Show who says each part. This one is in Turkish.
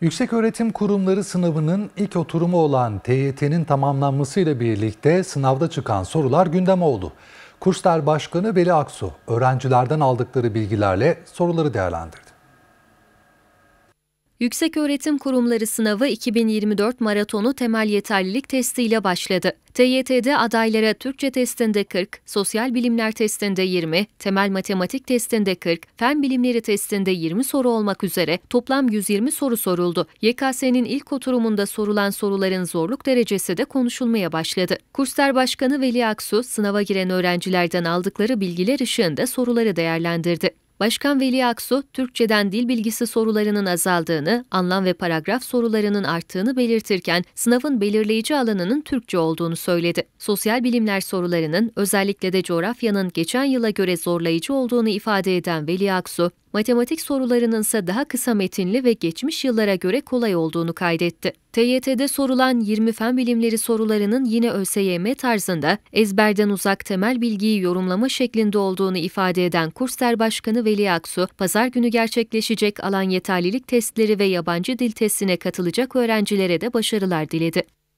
Speaker 1: Yükseköğretim Kurumları sınavının ilk oturumu olan TYT'nin tamamlanmasıyla birlikte sınavda çıkan sorular gündem oldu. Kurslar Başkanı Veli Aksu öğrencilerden aldıkları bilgilerle soruları değerlendirdi.
Speaker 2: Yükseköğretim Kurumları Sınavı 2024 maratonu temel yeterlilik testiyle başladı. TYT'de adaylara Türkçe testinde 40, sosyal bilimler testinde 20, temel matematik testinde 40, fen bilimleri testinde 20 soru olmak üzere toplam 120 soru soruldu. YKS'nin ilk oturumunda sorulan soruların zorluk derecesi de konuşulmaya başladı. Kurslar Başkanı Veli Aksu, sınava giren öğrencilerden aldıkları bilgiler ışığında soruları değerlendirdi. Başkan Veli Aksu, Türkçeden dil bilgisi sorularının azaldığını, anlam ve paragraf sorularının arttığını belirtirken sınavın belirleyici alanının Türkçe olduğunu söyledi. Sosyal bilimler sorularının özellikle de coğrafyanın geçen yıla göre zorlayıcı olduğunu ifade eden Veli Aksu, matematik sorularının ise daha kısa metinli ve geçmiş yıllara göre kolay olduğunu kaydetti. TYT'de sorulan 20 fen bilimleri sorularının yine ÖSYM tarzında ezberden uzak temel bilgiyi yorumlama şeklinde olduğunu ifade eden Kursler Başkanı Veli Aksu, pazar günü gerçekleşecek alan yeterlilik testleri ve yabancı dil testine katılacak öğrencilere de başarılar diledi.